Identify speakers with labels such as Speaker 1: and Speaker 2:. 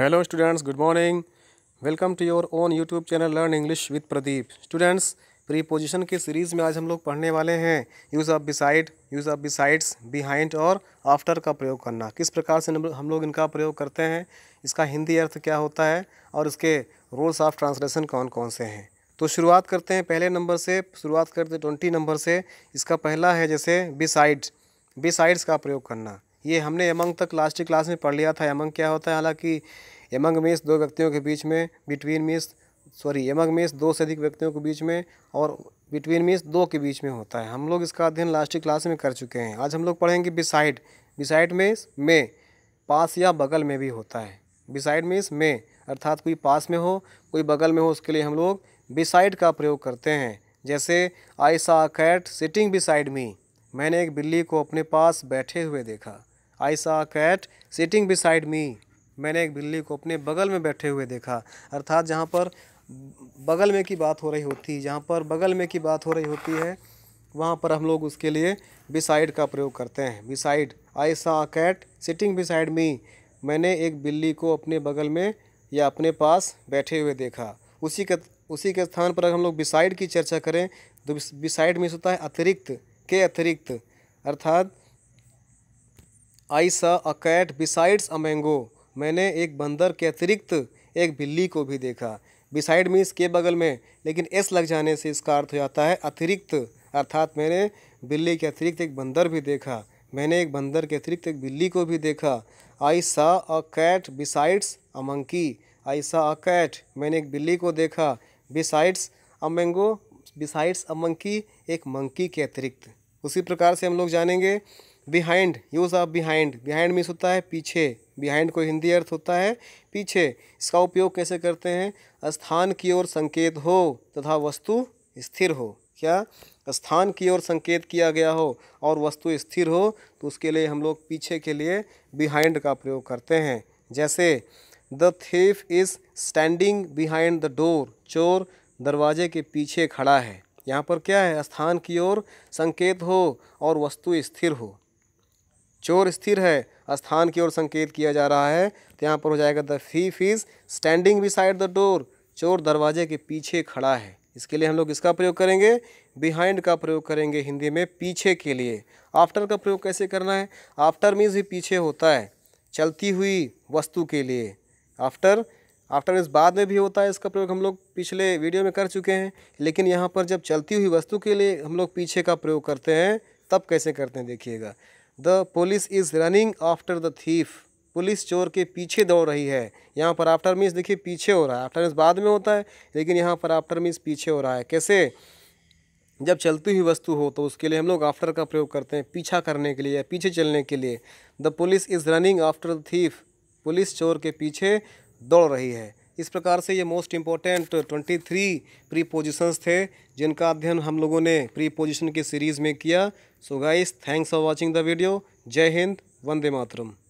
Speaker 1: hello students good morning welcome to your own YouTube channel learn English with Pradeep students preposition की series में आज हम लोग पढ़ने वाले हैं use of beside use of besides behind और आफ्टर का प्रयोग करना किस प्रकार से हम लोग इनका प्रयोग करते हैं इसका हिंदी अर्थ क्या होता है और इसके रूल्स ऑफ ट्रांसलेशन कौन कौन से हैं तो शुरुआत करते हैं पहले नंबर से शुरुआत करते ट्वेंटी नंबर से इसका पहला है जैसे बिसाइड बिसाइड्स का प्रयोग करना ये हमने यमंग तक लास्ट क्लास में पढ़ लिया था यमंग क्या होता है हालांकि यमंग मीन्स दो व्यक्तियों के बीच में बिटवीन मीस सॉरी यमंग मीन्स दो से अधिक व्यक्तियों के बीच में और बिटवीन मीस दो के बीच में होता है हम लोग इसका अध्ययन लास्ट क्लास में कर चुके हैं आज हम लोग पढ़ेंगे बिसाइड बिसाइड मीन्स में पास या बगल में भी होता है बिसाइड मीस में अर्थात कोई पास में हो कोई बगल में हो उसके लिए हम लोग बिसाइड का प्रयोग करते हैं जैसे आई सा कैट सिटिंग बिसाइड मी मैंने एक बिल्ली को अपने पास बैठे हुए देखा आई सा कैट सिटिंग बिसाइड मी मैंने एक बिल्ली को अपने बगल में बैठे हुए देखा अर्थात जहाँ पर बगल में की बात हो रही होती जहाँ पर बगल में की बात हो रही होती है वहाँ पर हम लोग उसके लिए बिसाइड का प्रयोग करते हैं बिसाइड आई सा कैट सिटिंग बिसाइड मी मैंने एक बिल्ली को अपने बगल में या अपने पास बैठे हुए देखा उसी के उसी के स्थान पर अगर हम लोग बिसाइड की चर्चा करें तो बिसाइड में होता है अतिरिक्त के अतिरिक्त अर्थात I saw a cat besides a mango मैंने एक बंदर के अतिरिक्त एक बिल्ली को भी देखा बिसाइड मीन्स के बगल में लेकिन एस लग जाने से इसका अर्थ हो जाता है अतिरिक्त अर्थात मैंने बिल्ली के अतिरिक्त एक बंदर भी देखा मैंने एक बंदर के अतिरिक्त एक बिल्ली को भी देखा I saw a cat besides a monkey I saw a cat मैंने एक बिल्ली को देखा besides a mango besides a monkey एक मंकी के अतिरिक्त उसी प्रकार से हम लोग जानेंगे behind use of behind behind means होता है पीछे बिहाइंड को हिंदी अर्थ होता है पीछे इसका उपयोग कैसे करते हैं स्थान की ओर संकेत हो तथा वस्तु स्थिर हो क्या स्थान की ओर संकेत किया गया हो और वस्तु स्थिर हो तो उसके लिए हम लोग पीछे के लिए बिहाइंड का प्रयोग करते हैं जैसे the thief is standing behind the door चोर दरवाजे के पीछे खड़ा है यहाँ पर क्या है स्थान की ओर संकेत हो और वस्तु स्थिर हो चोर स्थिर है स्थान की ओर संकेत किया जा रहा है तो यहाँ पर हो जाएगा the thief is standing beside the door चोर दरवाजे के पीछे खड़ा है इसके लिए हम लोग इसका प्रयोग करेंगे बिहाइंड का प्रयोग करेंगे हिंदी में पीछे के लिए आफ्टर का प्रयोग कैसे करना है आफ्टर मीन्स भी पीछे होता है चलती हुई वस्तु के लिए आफ्टर आफ्टर इस बाद में भी होता है इसका प्रयोग हम लोग पिछले वीडियो में कर चुके हैं लेकिन यहाँ पर जब चलती हुई वस्तु के लिए हम लोग पीछे का प्रयोग करते हैं तब कैसे करते हैं देखिएगा the police is running after the thief police चोर के पीछे दौड़ रही है यहाँ पर आफ्टर मीन्स देखिए पीछे हो रहा है आफ्टर मीन्स बाद में होता है लेकिन यहाँ पर आफ्टर मीन्स पीछे हो रहा है कैसे जब चलती हुई वस्तु हो तो उसके लिए हम लोग आफ्टर का प्रयोग करते हैं पीछा करने के लिए या पीछे चलने के लिए the police is running after the thief police चोर के पीछे दौड़ रही है इस प्रकार से ये मोस्ट ट्वेंटी 23 प्री पोजिशंस थे जिनका अध्ययन हम लोगों ने प्री पोजिशन की सीरीज़ में किया so guys thanks for watching the video जय हिंद वंदे मातरम